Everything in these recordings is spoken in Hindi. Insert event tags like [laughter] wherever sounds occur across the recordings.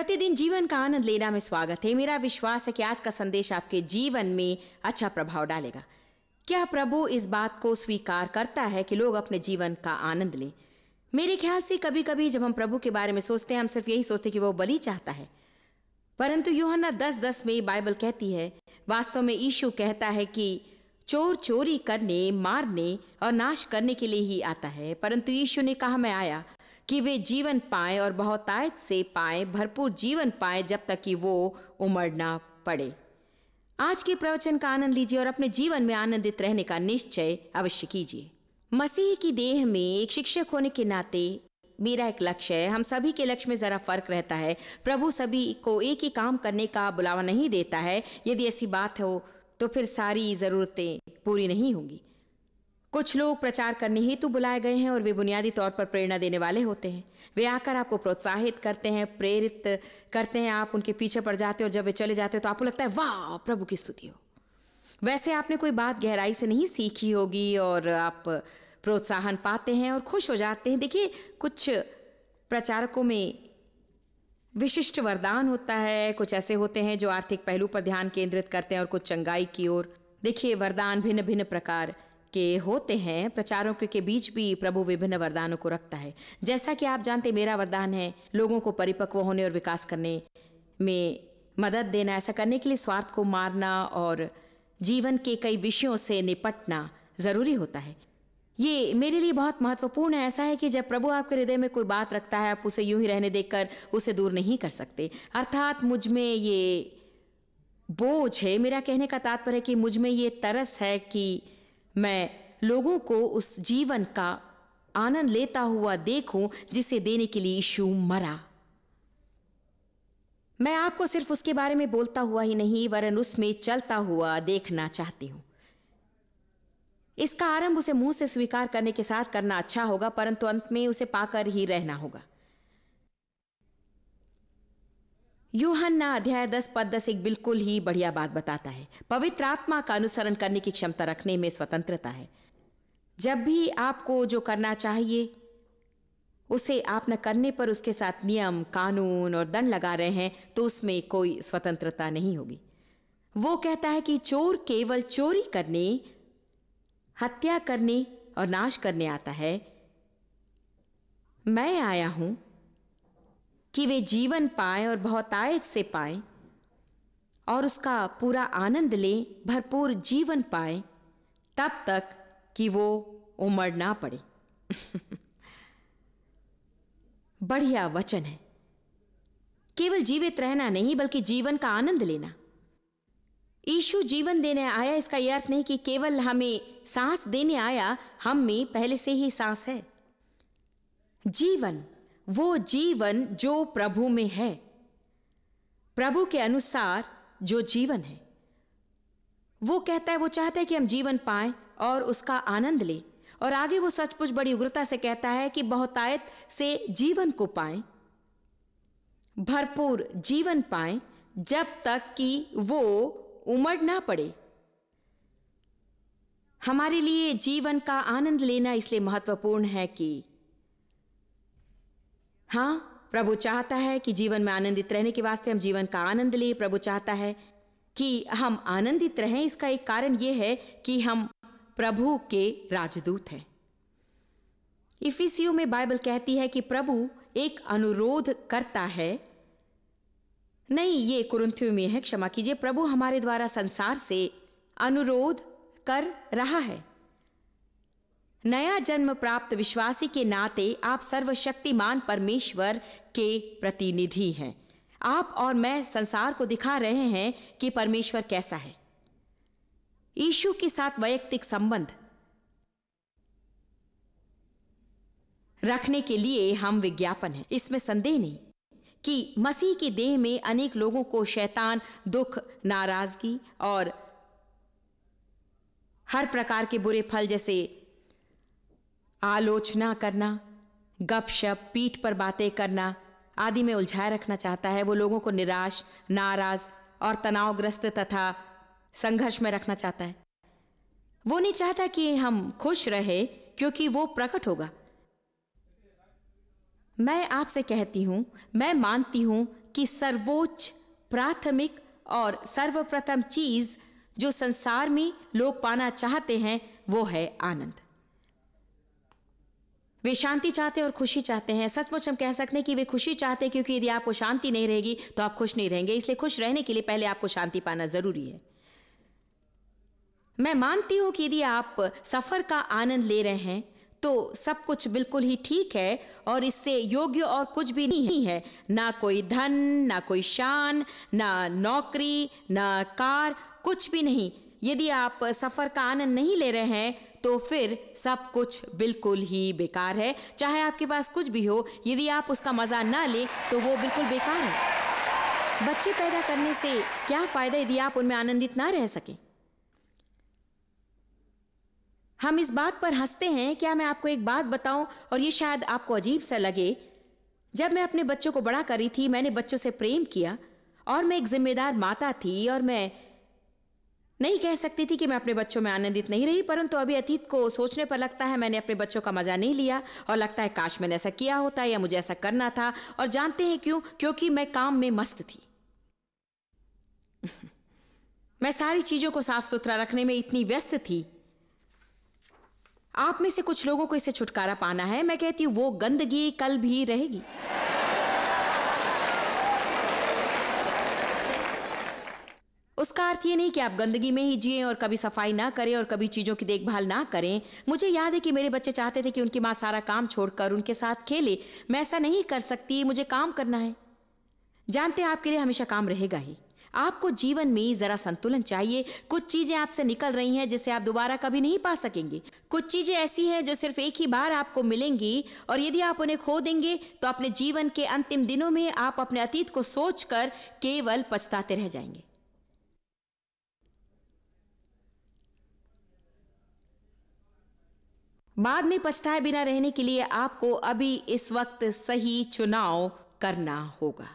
प्रतिदिन जीवन का आनंद लेना में स्वागत है मेरा विश्वास है कि आज का संदेश आपके जीवन में अच्छा प्रभाव डालेगा क्या प्रभु इस बात को स्वीकार करता है कि लोग अपने जीवन का आनंद लें मेरे ख्याल से कभी कभी जब हम प्रभु के बारे में सोचते हैं हम सिर्फ यही सोचते हैं कि वो बलि चाहता है परंतु योहना दस दस में बाइबल कहती है वास्तव में यीशु कहता है कि चोर चोरी करने मारने और नाश करने के लिए ही आता है परंतु यीशु ने कहा मैं आया कि वे जीवन पाए और बहुतायत से पाए भरपूर जीवन पाए जब तक कि वो उमड़ ना पड़े आज के प्रवचन का आनंद लीजिए और अपने जीवन में आनंदित रहने का निश्चय अवश्य कीजिए मसीह की देह में एक शिक्षक होने के नाते मेरा एक लक्ष्य है हम सभी के लक्ष्य में ज़रा फर्क रहता है प्रभु सभी को एक ही काम करने का बुलावा नहीं देता है यदि ऐसी बात हो तो फिर सारी ज़रूरतें पूरी नहीं होंगी कुछ लोग प्रचार करने हेतु बुलाए गए हैं और वे बुनियादी तौर पर प्रेरणा देने वाले होते हैं वे आकर आपको प्रोत्साहित करते हैं प्रेरित करते हैं आप उनके पीछे पड़ जाते हो और जब वे चले जाते हो तो आपको लगता है वाह प्रभु की स्तुति हो वैसे आपने कोई बात गहराई से नहीं सीखी होगी और आप प्रोत्साहन पाते हैं और खुश हो जाते हैं देखिए कुछ प्रचारकों में विशिष्ट वरदान होता है कुछ ऐसे होते हैं जो आर्थिक पहलू पर ध्यान केंद्रित करते हैं और कुछ चंगाई की ओर देखिए वरदान भिन्न भिन्न प्रकार के होते हैं के, के बीच भी प्रभु विभिन्न वरदानों को रखता है जैसा कि आप जानते मेरा वरदान है लोगों को परिपक्व होने और विकास करने में मदद देना ऐसा करने के लिए स्वार्थ को मारना और जीवन के कई विषयों से निपटना ज़रूरी होता है ये मेरे लिए बहुत महत्वपूर्ण है ऐसा है कि जब प्रभु आपके हृदय में कोई बात रखता है आप उसे यूं ही रहने देकर उसे दूर नहीं कर सकते अर्थात मुझ में ये बोझ है मेरा कहने का तात्पर्य कि मुझ में ये तरस है कि मैं लोगों को उस जीवन का आनंद लेता हुआ देखूं जिसे देने के लिए यीशु मरा मैं आपको सिर्फ उसके बारे में बोलता हुआ ही नहीं वरन उसमें चलता हुआ देखना चाहती हूं इसका आरंभ उसे मुंह से स्वीकार करने के साथ करना अच्छा होगा परंतु अंत में उसे पाकर ही रहना होगा यूहन्ना अध्याय दस पद दस एक बिल्कुल ही बढ़िया बात बताता है पवित्र आत्मा का अनुसरण करने की क्षमता रखने में स्वतंत्रता है जब भी आपको जो करना चाहिए उसे आप न करने पर उसके साथ नियम कानून और दंड लगा रहे हैं तो उसमें कोई स्वतंत्रता नहीं होगी वो कहता है कि चोर केवल चोरी करने हत्या करने और नाश करने आता है मैं आया हूं कि वे जीवन पाएं और बहुतायत से पाएं और उसका पूरा आनंद ले भरपूर जीवन पाए तब तक कि वो उमड़ ना पड़े [laughs] बढ़िया वचन है केवल जीवित रहना नहीं बल्कि जीवन का आनंद लेना ईशु जीवन देने आया इसका यह अर्थ नहीं कि केवल हमें सांस देने आया हम में पहले से ही सांस है जीवन वो जीवन जो प्रभु में है प्रभु के अनुसार जो जीवन है वो कहता है वो चाहता है कि हम जीवन पाएं और उसका आनंद लें और आगे वो सचमुच बड़ी उग्रता से कहता है कि बहुतायत से जीवन को पाएं भरपूर जीवन पाएं जब तक कि वो उमड़ ना पड़े हमारे लिए जीवन का आनंद लेना इसलिए महत्वपूर्ण है कि हाँ प्रभु चाहता है कि जीवन में आनंदित रहने के वास्ते हम जीवन का आनंद लें प्रभु चाहता है कि हम आनंदित रहें इसका एक कारण यह है कि हम प्रभु के राजदूत हैं इफिसियो में बाइबल कहती है कि प्रभु एक अनुरोध करता है नहीं ये कुरुंथियों में है क्षमा कीजिए प्रभु हमारे द्वारा संसार से अनुरोध कर रहा है नया जन्म प्राप्त विश्वासी के नाते आप सर्वशक्तिमान परमेश्वर के प्रतिनिधि हैं आप और मैं संसार को दिखा रहे हैं कि परमेश्वर कैसा है यीशु के साथ वैयक्तिक संबंध रखने के लिए हम विज्ञापन है इसमें संदेह नहीं कि मसीह के देह में अनेक लोगों को शैतान दुख नाराजगी और हर प्रकार के बुरे फल जैसे आलोचना करना गपशप पीठ पर बातें करना आदि में उलझाए रखना चाहता है वो लोगों को निराश नाराज और तनावग्रस्त तथा संघर्ष में रखना चाहता है वो नहीं चाहता कि हम खुश रहे क्योंकि वो प्रकट होगा मैं आपसे कहती हूं मैं मानती हूं कि सर्वोच्च प्राथमिक और सर्वप्रथम चीज जो संसार में लोग पाना चाहते हैं वो है आनंद वे शांति चाहते और खुशी चाहते हैं सचमुच हम कह सकते हैं कि वे खुशी चाहते हैं क्योंकि यदि आपको शांति नहीं रहेगी तो आप खुश नहीं रहेंगे इसलिए खुश रहने के लिए पहले आपको शांति पाना जरूरी है मैं मानती हूं कि यदि आप सफर का आनंद ले रहे हैं तो सब कुछ बिल्कुल ही ठीक है और इससे योग्य और कुछ भी नहीं है ना कोई धन ना कोई शान ना नौकरी ना कार कुछ भी नहीं यदि आप सफर का आनंद नहीं ले रहे हैं तो फिर सब कुछ बिल्कुल ही बेकार है चाहे आपके पास कुछ भी हो यदि आप उसका मज़ा ना ले तो वो बिल्कुल बेकार है बच्चे पैदा करने से क्या फ़ायदा यदि आप उनमें आनंदित ना रह सकें हम इस बात पर हंसते हैं क्या मैं आपको एक बात बताऊं और ये शायद आपको अजीब सा लगे जब मैं अपने बच्चों को बड़ा करी थी मैंने बच्चों से प्रेम किया और मैं एक जिम्मेदार माता थी और मैं नहीं कह सकती थी कि मैं अपने बच्चों में आनंदित नहीं रही परंतु अभी अतीत को सोचने पर लगता है मैंने अपने बच्चों का मजा नहीं लिया और लगता है काश मैंने ऐसा किया होता या मुझे ऐसा करना था और जानते हैं क्यों क्योंकि मैं काम में मस्त थी [laughs] मैं सारी चीजों को साफ सुथरा रखने में इतनी व्यस्त थी आप में से कुछ लोगों को इससे छुटकारा पाना है मैं कहती हूं वो गंदगी कल भी रहेगी उसका अर्थ ये नहीं कि आप गंदगी में ही जिए और कभी सफाई ना करें और कभी चीज़ों की देखभाल ना करें मुझे याद है कि मेरे बच्चे चाहते थे कि उनकी माँ सारा काम छोड़कर उनके साथ खेले मैं ऐसा नहीं कर सकती मुझे काम करना है जानते हैं आपके लिए हमेशा काम रहेगा ही आपको जीवन में जरा संतुलन चाहिए कुछ चीजें आपसे निकल रही हैं जिसे आप दोबारा कभी नहीं पा सकेंगे कुछ चीजें ऐसी हैं जो सिर्फ एक ही बार आपको मिलेंगी और यदि आप उन्हें खो देंगे तो अपने जीवन के अंतिम दिनों में आप अपने अतीत को सोचकर केवल पछताते रह जाएंगे बाद में पछताए बिना रहने के लिए आपको अभी इस वक्त सही चुनाव करना होगा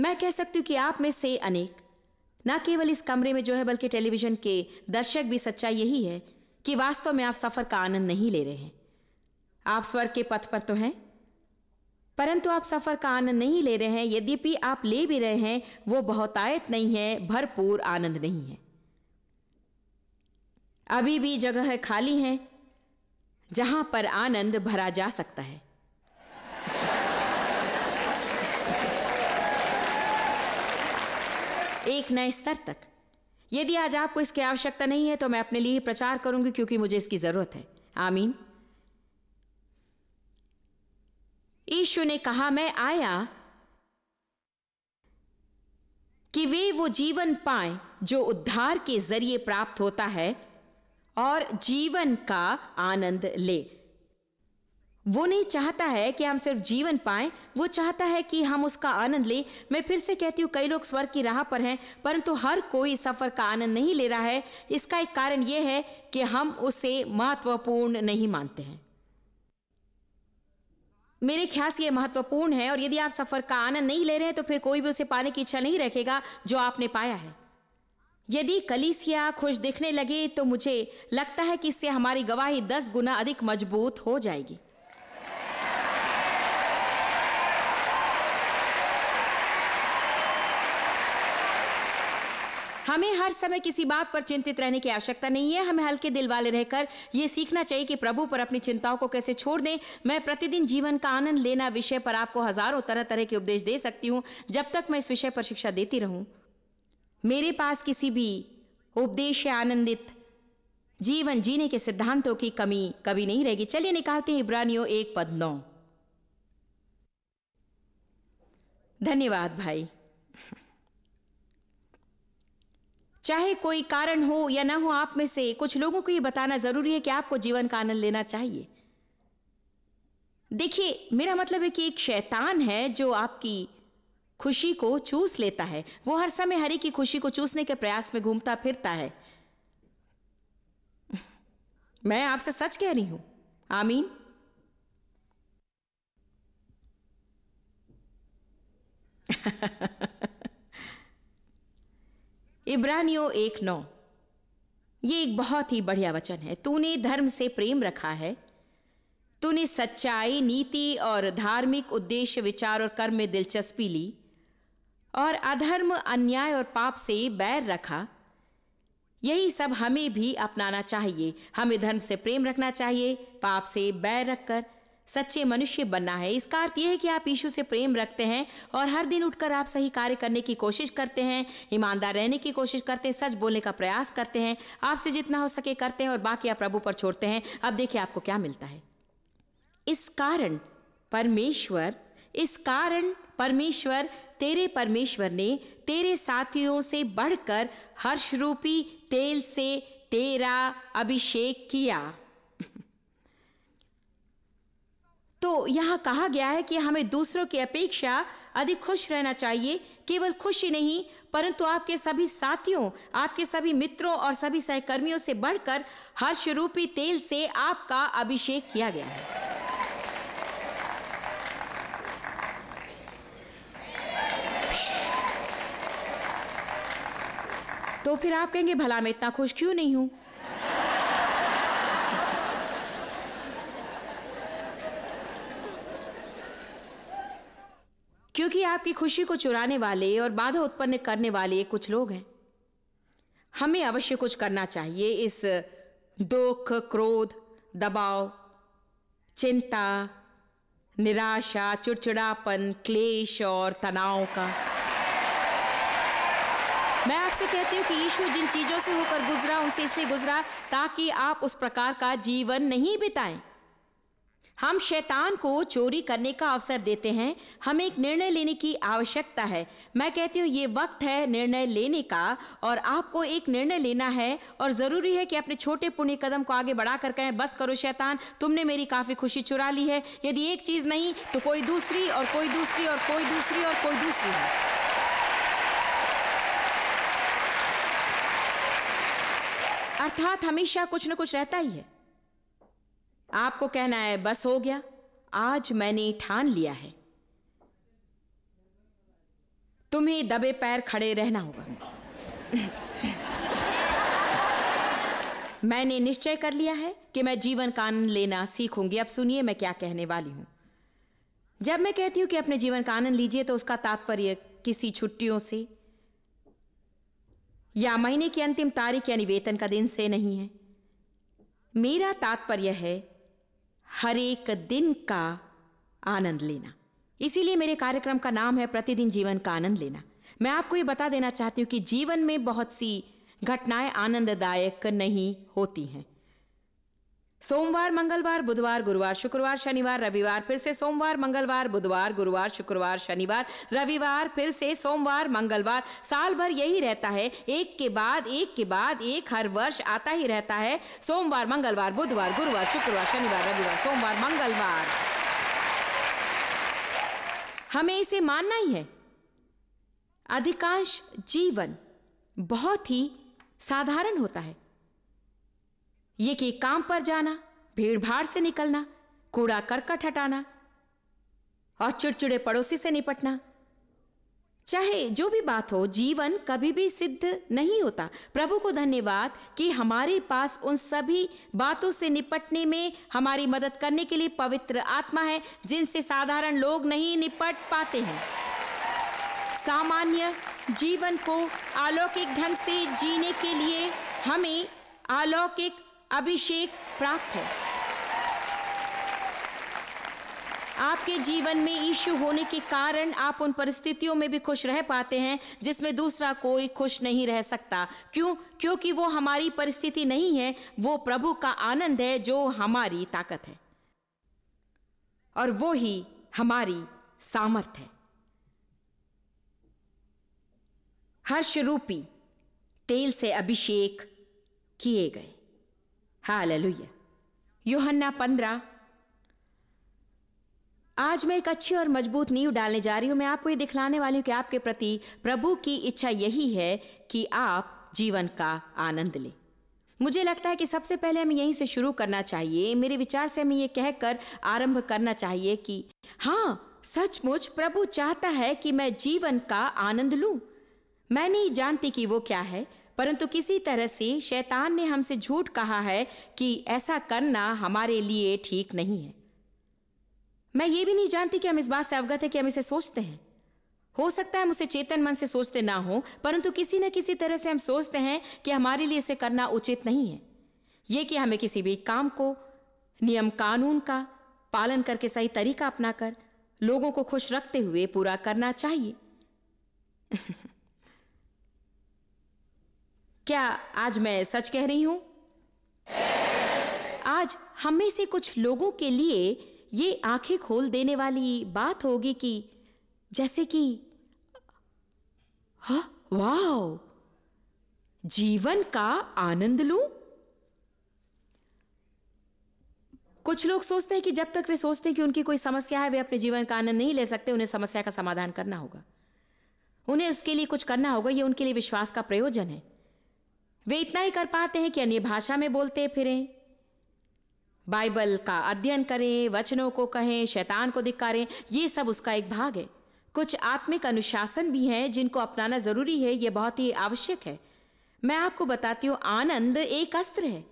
मैं कह सकती हूं कि आप में से अनेक न केवल इस कमरे में जो है बल्कि टेलीविजन के दर्शक भी सच्चाई यही है कि वास्तव में आप सफर का आनंद नहीं ले रहे हैं आप स्वर्ग के पथ पर तो हैं परंतु आप सफर का आनंद नहीं ले रहे हैं यद्यपि आप ले भी रहे हैं वो बहुतायत नहीं है भरपूर आनंद नहीं है अभी भी जगह खाली हैं जहां पर आनंद भरा जा सकता है एक नए स्तर तक यदि आज आपको इसकी आवश्यकता नहीं है तो मैं अपने लिए प्रचार करूंगी क्योंकि मुझे इसकी जरूरत है आमीन ईशु ने कहा मैं आया कि वे वो जीवन पाए जो उद्धार के जरिए प्राप्त होता है और जीवन का आनंद ले वो नहीं चाहता है कि हम सिर्फ जीवन पाएं वो चाहता है कि हम उसका आनंद लें मैं फिर से कहती हूँ कई लोग स्वर्ग की राह पर हैं परंतु हर कोई सफ़र का आनंद नहीं ले रहा है इसका एक कारण यह है कि हम उसे महत्वपूर्ण नहीं मानते हैं मेरे ख्याल से यह महत्वपूर्ण है और यदि आप सफ़र का आनंद नहीं ले रहे हैं तो फिर कोई भी उसे पाने की इच्छा नहीं रखेगा जो आपने पाया है यदि कलीसिया खुश दिखने लगे तो मुझे लगता है कि इससे हमारी गवाही दस गुना अधिक मजबूत हो जाएगी हमें हर समय किसी बात पर चिंतित रहने की आवश्यकता नहीं है हमें हल्के दिल वाले रहकर यह सीखना चाहिए कि प्रभु पर अपनी चिंताओं को कैसे छोड़ दें मैं प्रतिदिन जीवन का आनंद लेना विषय पर आपको हजारों तरह तरह के उपदेश दे सकती हूँ जब तक मैं इस विषय पर शिक्षा देती रहूँ मेरे पास किसी भी उपदेश या आनंदित जीवन जीने के सिद्धांतों की कमी कभी नहीं रहेगी चलिए निकालते हैं इब्रानियों एक पद नौ धन्यवाद भाई चाहे कोई कारण हो या ना हो आप में से कुछ लोगों को यह बताना जरूरी है कि आपको जीवन का आनंद लेना चाहिए देखिए मेरा मतलब है कि एक शैतान है जो आपकी खुशी को चूस लेता है वो हर समय हरि की खुशी को चूसने के प्रयास में घूमता फिरता है मैं आपसे सच कह रही हूं आमीन इब्रानियो एक नौ ये एक बहुत ही बढ़िया वचन है तूने धर्म से प्रेम रखा है तूने सच्चाई नीति और धार्मिक उद्देश्य विचार और कर्म में दिलचस्पी ली और अधर्म अन्याय और पाप से बैर रखा यही सब हमें भी अपनाना चाहिए हमें धर्म से प्रेम रखना चाहिए पाप से बैर रखकर सच्चे मनुष्य बनना है इसका अर्थ यह है कि आप यीशु से प्रेम रखते हैं और हर दिन उठकर आप सही कार्य करने की कोशिश करते हैं ईमानदार रहने की कोशिश करते हैं सच बोलने का प्रयास करते हैं आपसे जितना हो सके करते हैं और बाकी आप प्रभु पर छोड़ते हैं अब देखिए आपको क्या मिलता है इस कारण परमेश्वर इस कारण परमेश्वर तेरे परमेश्वर ने तेरे साथियों से बढ़कर हर्ष रूपी तेल से तेरा अभिषेक किया [laughs] तो यहाँ कहा गया है कि हमें दूसरों की अपेक्षा अधिक खुश रहना चाहिए केवल खुश ही नहीं परंतु आपके सभी साथियों आपके सभी मित्रों और सभी सहकर्मियों से बढ़कर हर्ष रूपी तेल से आपका अभिषेक किया गया है तो फिर आप कहेंगे भला मैं इतना खुश क्यों नहीं हूं क्योंकि आपकी खुशी को चुराने वाले और बाधा उत्पन्न करने वाले कुछ लोग हैं हमें अवश्य कुछ करना चाहिए इस दुख क्रोध दबाव चिंता निराशा चिड़चिड़ापन क्लेश और तनाव का मैं आपसे कहती हूँ कि यीशु जिन चीज़ों से होकर गुजरा उनसे इसलिए गुजरा ताकि आप उस प्रकार का जीवन नहीं बिताएं हम शैतान को चोरी करने का अवसर देते हैं हमें एक निर्णय लेने की आवश्यकता है मैं कहती हूँ ये वक्त है निर्णय लेने का और आपको एक निर्णय लेना है और ज़रूरी है कि अपने छोटे पुण्य कदम को आगे बढ़ा कर कहें बस करो शैतान तुमने मेरी काफ़ी खुशी चुरा ली है यदि एक चीज़ नहीं तो कोई दूसरी और कोई दूसरी और कोई दूसरी और कोई दूसरी है अर्थात हमेशा कुछ न कुछ रहता ही है आपको कहना है बस हो गया आज मैंने ठान लिया है तुम्हें दबे पैर खड़े रहना होगा [laughs] मैंने निश्चय कर लिया है कि मैं जीवन का आनंद लेना सीखूंगी अब सुनिए मैं क्या कहने वाली हूं जब मैं कहती हूं कि अपने जीवन का आनंद लीजिए तो उसका तात्पर्य किसी छुट्टियों से या महीने की अंतिम तारीख यानी वेतन का दिन से नहीं है मेरा तात्पर्य है हर एक दिन का आनंद लेना इसीलिए मेरे कार्यक्रम का नाम है प्रतिदिन जीवन का आनंद लेना मैं आपको ये बता देना चाहती हूँ कि जीवन में बहुत सी घटनाएं आनंददायक नहीं होती हैं सोमवार मंगलवार बुधवार गुरुवार शुक्रवार शनिवार रविवार फिर से सोमवार मंगलवार बुधवार गुरुवार शुक्रवार शनिवार रविवार फिर से सोमवार मंगलवार साल भर यही रहता है एक के बाद एक के बाद एक हर वर्ष आता ही रहता है सोमवार मंगलवार बुधवार गुरुवार शुक्रवार शनिवार रविवार सोमवार मंगलवार हमें इसे मानना ही है अधिकांश जीवन बहुत ही साधारण होता है ये कि काम पर जाना भीड़ भाड़ से निकलना कूड़ा करकट हटाना और चिड़चिड़े पड़ोसी से निपटना चाहे जो भी बात हो जीवन कभी भी सिद्ध नहीं होता प्रभु को धन्यवाद कि हमारे पास उन सभी बातों से निपटने में हमारी मदद करने के लिए पवित्र आत्मा है जिनसे साधारण लोग नहीं निपट पाते हैं सामान्य जीवन को अलौकिक ढंग से जीने के लिए हमें अलौकिक अभिषेक प्राप्त है आपके जीवन में ईशु होने के कारण आप उन परिस्थितियों में भी खुश रह पाते हैं जिसमें दूसरा कोई खुश नहीं रह सकता क्यों क्योंकि वो हमारी परिस्थिति नहीं है वो प्रभु का आनंद है जो हमारी ताकत है और वो ही हमारी सामर्थ्य है हर्ष रूपी तेल से अभिषेक किए गए हालेलुया योहन्ना पंद्रह आज मैं एक अच्छी और मजबूत नींव डालने जा रही हूं मैं आपको ये दिखलाने वाली हूं कि आपके प्रति प्रभु की इच्छा यही है कि आप जीवन का आनंद लें मुझे लगता है कि सबसे पहले हमें यहीं से शुरू करना चाहिए मेरे विचार से हमें कह कहकर आरंभ करना चाहिए कि हाँ सचमुच प्रभु चाहता है कि मैं जीवन का आनंद लूं मैं नहीं जानती कि वो क्या है परंतु किसी तरह से शैतान ने हमसे झूठ कहा है कि ऐसा करना हमारे लिए ठीक नहीं है मैं ये भी नहीं जानती कि हम इस बात से अवगत है कि हम इसे सोचते हैं हो सकता है हम उसे चेतन मन से सोचते ना हो परंतु किसी न किसी तरह से हम सोचते हैं कि हमारे लिए उसे करना उचित नहीं है ये कि हमें किसी भी काम को नियम कानून का पालन करके सही तरीका अपनाकर लोगों को खुश रखते हुए पूरा करना चाहिए [laughs] क्या आज मैं सच कह रही हूं आज हम में से कुछ लोगों के लिए ये आंखें खोल देने वाली बात होगी कि जैसे कि हा वाओ जीवन का आनंद लूं कुछ लोग सोचते हैं कि जब तक वे सोचते हैं कि उनकी कोई समस्या है वे अपने जीवन का आनंद नहीं ले सकते उन्हें समस्या का समाधान करना होगा उन्हें उसके लिए कुछ करना होगा यह उनके लिए विश्वास का प्रयोजन है वे इतना ही कर पाते हैं कि अन्य भाषा में बोलते फिरें बाइबल का अध्ययन करें वचनों को कहें शैतान को धिक्कारें ये सब उसका एक भाग है कुछ आत्मिक अनुशासन भी हैं जिनको अपनाना ज़रूरी है ये बहुत ही आवश्यक है मैं आपको बताती हूँ आनंद एक अस्त्र है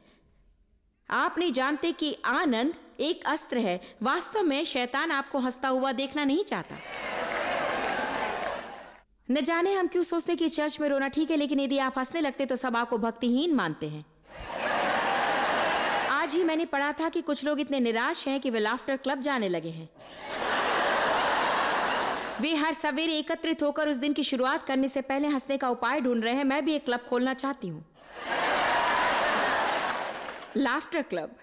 आप नहीं जानते कि आनंद एक अस्त्र है वास्तव में शैतान आपको हंसता हुआ देखना नहीं चाहता न जाने हम क्यों सोचते कि चर्च में रोना ठीक है लेकिन यदि आप हंसने लगते तो सब आपको भक्तिहीन मानते हैं आज ही मैंने पढ़ा था कि कुछ लोग इतने निराश हैं कि वे लाफ्टर क्लब जाने लगे हैं वे हर सवेरे एकत्रित होकर उस दिन की शुरुआत करने से पहले हंसने का उपाय ढूंढ रहे हैं मैं भी एक क्लब खोलना चाहती हूँ लाफ्टर क्लब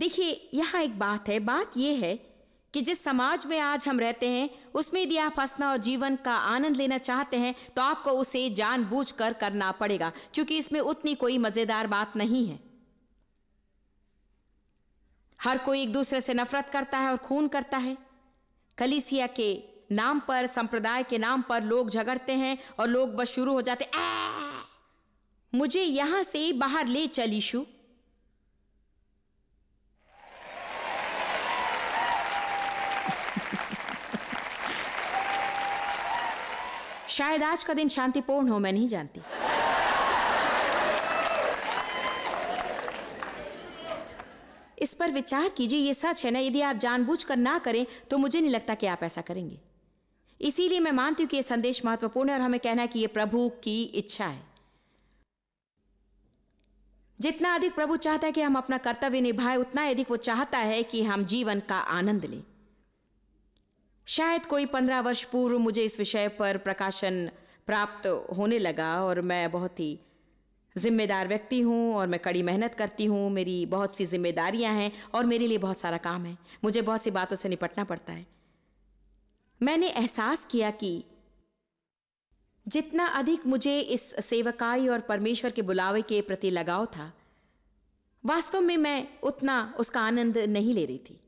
देखिए यहां एक बात है बात यह है कि जिस समाज में आज हम रहते हैं उसमें यदि आप हंसना और जीवन का आनंद लेना चाहते हैं तो आपको उसे जानबूझकर करना पड़ेगा क्योंकि इसमें उतनी कोई मज़ेदार बात नहीं है हर कोई एक दूसरे से नफरत करता है और खून करता है कलिसिया के नाम पर संप्रदाय के नाम पर लोग झगड़ते हैं और लोग बस शुरू हो जाते मुझे यहां से बाहर ले चलीशू शायद आज का दिन शांतिपूर्ण हो मैं नहीं जानती इस पर विचार कीजिए ये सच है ना यदि आप जानबूझकर ना करें तो मुझे नहीं लगता कि आप ऐसा करेंगे इसीलिए मैं मानती हूं कि यह संदेश महत्वपूर्ण है और हमें कहना है कि यह प्रभु की इच्छा है जितना अधिक प्रभु चाहता है कि हम अपना कर्तव्य निभाएं उतना अधिक वो चाहता है कि हम जीवन का आनंद लें शायद कोई पंद्रह वर्ष पूर्व मुझे इस विषय पर प्रकाशन प्राप्त होने लगा और मैं बहुत ही जिम्मेदार व्यक्ति हूँ और मैं कड़ी मेहनत करती हूँ मेरी बहुत सी जिम्मेदारियाँ हैं और मेरे लिए बहुत सारा काम है मुझे बहुत सी बातों से निपटना पड़ता है मैंने एहसास किया कि जितना अधिक मुझे इस सेवकाई और परमेश्वर के बुलावे के प्रति लगाव था वास्तव में मैं उतना उसका आनंद नहीं ले रही थी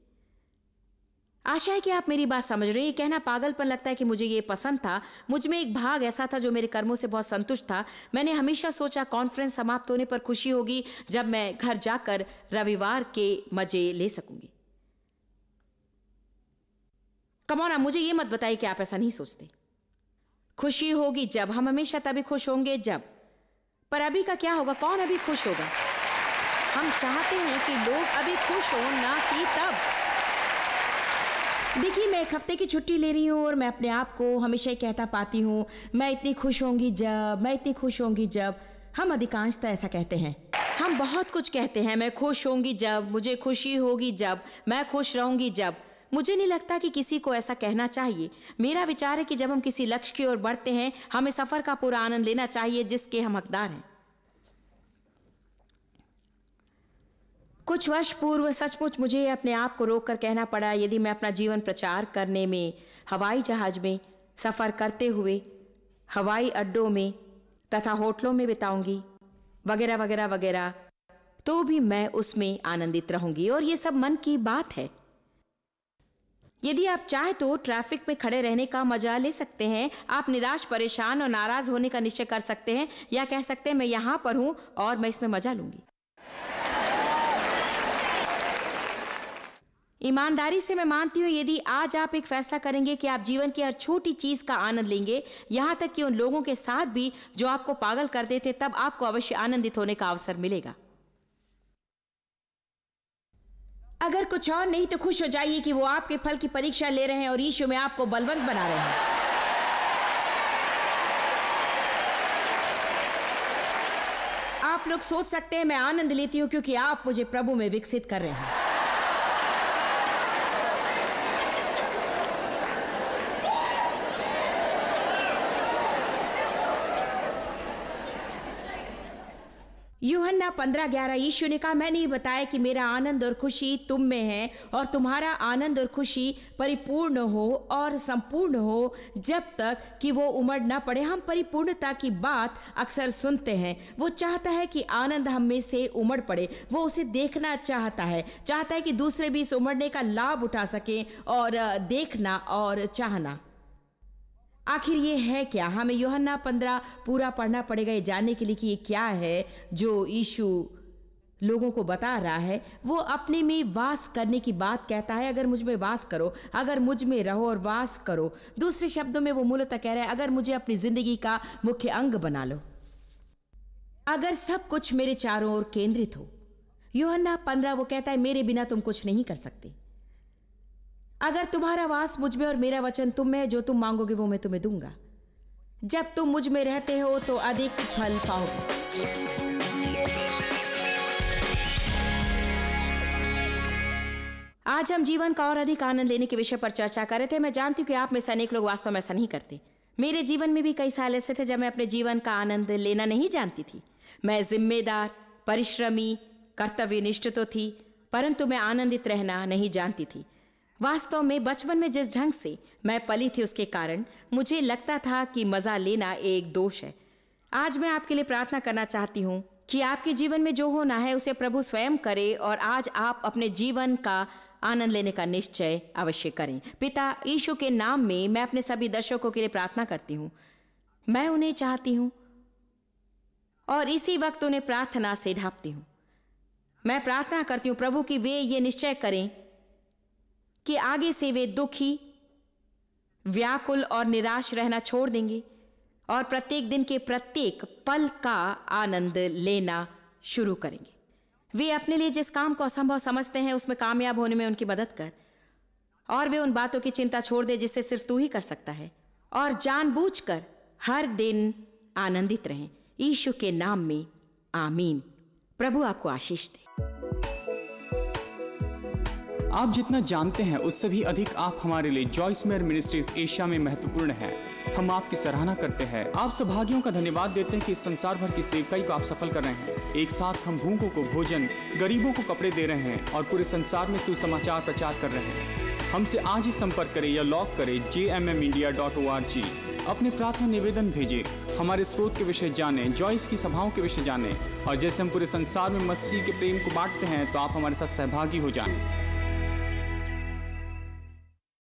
आशा है कि आप मेरी बात समझ रहे हैं कहना पागलपन लगता है कि मुझे ये पसंद था मुझ में एक भाग ऐसा था जो मेरे कर्मों से बहुत संतुष्ट था मैंने हमेशा सोचा कॉन्फ्रेंस समाप्त होने पर खुशी होगी जब मैं घर जाकर रविवार के मजे ले सकूंगी कमौना मुझे ये मत बताइए कि आप ऐसा नहीं सोचते खुशी होगी जब हम हमेशा तभी खुश होंगे जब पर अभी का क्या होगा कौन अभी खुश होगा हम चाहते हैं कि लोग अभी खुश हों ना कि तब देखिए मैं एक हफ्ते की छुट्टी ले रही हूँ और मैं अपने आप को हमेशा ही कहता पाती हूँ मैं इतनी खुश होंगी जब मैं इतनी खुश होंगी जब हम अधिकांशतः ऐसा कहते हैं हम बहुत कुछ कहते हैं मैं खुश होंगी जब मुझे खुशी होगी जब मैं खुश रहूंगी जब मुझे नहीं लगता कि किसी को ऐसा कहना चाहिए मेरा विचार है कि जब हम किसी लक्ष्य की ओर बढ़ते हैं हमें सफ़र का पूरा आनंद लेना चाहिए जिसके हम हकदार हैं कुछ वर्ष पूर्व सचमुच मुझे अपने आप को रोक कर कहना पड़ा यदि मैं अपना जीवन प्रचार करने में हवाई जहाज में सफ़र करते हुए हवाई अड्डों में तथा होटलों में बिताऊंगी वगैरह वगैरह वगैरह तो भी मैं उसमें आनंदित रहूंगी और ये सब मन की बात है यदि आप चाहे तो ट्रैफिक में खड़े रहने का मजा ले सकते हैं आप निराश परेशान और नाराज होने का निश्चय कर सकते हैं या कह सकते हैं मैं यहाँ पर हूँ और मैं इसमें मजा लूंगी ईमानदारी से मैं मानती हूँ यदि आज आप एक फैसला करेंगे कि आप जीवन की हर छोटी चीज का आनंद लेंगे यहाँ तक कि उन लोगों के साथ भी जो आपको पागल करते थे तब आपको अवश्य आनंदित होने का अवसर मिलेगा अगर कुछ और नहीं तो खुश हो जाइए कि वो आपके फल की परीक्षा ले रहे हैं और ईश्वर में आपको बलवंत बना रहे हैं आप लोग सोच सकते हैं मैं आनंद लेती हूँ क्योंकि आप मुझे प्रभु में विकसित कर रहे हैं यूहन्ना पंद्रह ग्यारह यीशु ने कहा मैंने ये बताया कि मेरा आनंद और खुशी तुम में है और तुम्हारा आनंद और खुशी परिपूर्ण हो और संपूर्ण हो जब तक कि वो उमड़ ना पड़े हम परिपूर्णता की बात अक्सर सुनते हैं वो चाहता है कि आनंद हम में से उमड़ पड़े वो उसे देखना चाहता है चाहता है कि दूसरे भी इस उमड़ने का लाभ उठा सकें और देखना और चाहना आखिर ये है क्या हमें योहन्ना पंद्रह पूरा पढ़ना पड़ेगा ये जानने के लिए कि ये क्या है जो ईशु लोगों को बता रहा है वो अपने में वास करने की बात कहता है अगर मुझ में वास करो अगर मुझ में रहो और वास करो दूसरे शब्दों में वो मूलतः कह रहा है अगर मुझे अपनी जिंदगी का मुख्य अंग बना लो अगर सब कुछ मेरे चारों ओर केंद्रित हो योहन्ना पंद्रह वो कहता है मेरे बिना तुम कुछ नहीं कर सकते अगर तुम्हारा वास मुझ में और मेरा वचन तुम में जो तुम मांगोगे वो मैं तुम्हें दूंगा जब तुम मुझ में रहते हो तो अधिक फल पाओगे आज हम जीवन का और अधिक आनंद लेने के विषय पर चर्चा कर रहे थे मैं जानती हूँ कि आप में से अनेक लोग वास्तव में ऐसा नहीं करते मेरे जीवन में भी कई साल ऐसे थे जब मैं अपने जीवन का आनंद लेना नहीं जानती थी मैं जिम्मेदार परिश्रमी कर्तव्यनिष्ठ तो थी परंतु मैं आनंदित रहना नहीं जानती थी वास्तव में बचपन में जिस ढंग से मैं पली थी उसके कारण मुझे लगता था कि मज़ा लेना एक दोष है आज मैं आपके लिए प्रार्थना करना चाहती हूँ कि आपके जीवन में जो होना है उसे प्रभु स्वयं करे और आज आप अपने जीवन का आनंद लेने का निश्चय अवश्य करें पिता ईशु के नाम में मैं अपने सभी दर्शकों के लिए प्रार्थना करती हूँ मैं उन्हें चाहती हूँ और इसी वक्त उन्हें प्रार्थना से ढापती हूँ मैं प्रार्थना करती हूँ प्रभु कि वे ये निश्चय करें कि आगे से वे दुखी व्याकुल और निराश रहना छोड़ देंगे और प्रत्येक दिन के प्रत्येक पल का आनंद लेना शुरू करेंगे वे अपने लिए जिस काम को असंभव समझते हैं उसमें कामयाब होने में उनकी मदद कर और वे उन बातों की चिंता छोड़ दे जिससे सिर्फ तू ही कर सकता है और जानबूझकर हर दिन आनंदित रहें ईशु के नाम में आमीन प्रभु आपको आशीष दे आप जितना जानते हैं उससे भी अधिक आप हमारे लिए जॉयस मेयर मिनिस्ट्रीज एशिया में महत्वपूर्ण है हम आपकी सराहना करते हैं आप सौभाग्यों का धन्यवाद देते हैं कि संसार भर की सेवकाई को आप सफल कर रहे हैं एक साथ हम भूखों को भोजन गरीबों को कपड़े दे रहे हैं और पूरे संसार में सुसमाचार प्रचार कर रहे हैं हमसे आज ही संपर्क करें या लॉग करें J M M India dot O R G अपने प्रार्थना निवेदन भेजे हमारे स्रोत के विषय जानें जॉइस की सभाओं के विषय जानें और जैसे हम पूरे संसार में मसीह के प्रेम को बांटते हैं तो आप हमारे साथ सहभागी हो जाएं।